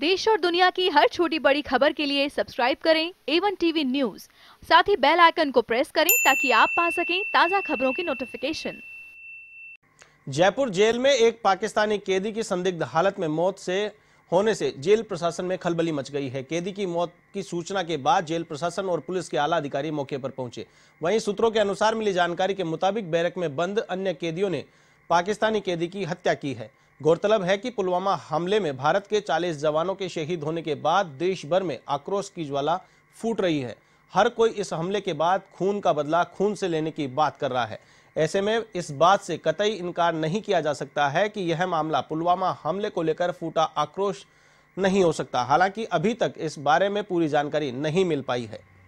देश और दुनिया की हर छोटी बड़ी खबर के लिए सब्सक्राइब करें एवन टीवी न्यूज साथ ही बेल आइकन को प्रेस करें ताकि आप पा सकें ताज़ा खबरों की नोटिफिकेशन जयपुर जेल में एक पाकिस्तानी कैदी की संदिग्ध हालत में मौत से होने से जेल प्रशासन में खलबली मच गई है कैदी की मौत की सूचना के बाद जेल प्रशासन और पुलिस के आला अधिकारी मौके पर पहुंचे वहीं सूत्रों के अनुसार मिली जानकारी के मुताबिक बैरक में बंद अन्य कैदियों ने पाकिस्तानी कैदी की हत्या की है गौरतलब है कि पुलवामा हमले में भारत के 40 जवानों के शहीद होने के बाद देश भर में आक्रोश की ज्वाला फूट रही है हर कोई इस हमले के बाद खून का बदला खून से लेने की बात कर रहा है ऐसे में इस बात से कतई इनकार नहीं किया जा सकता है कि यह मामला पुलवामा हमले को लेकर फूटा आक्रोश नहीं हो सकता हालांकि अभी तक इस बारे में पूरी जानकारी नहीं मिल पाई है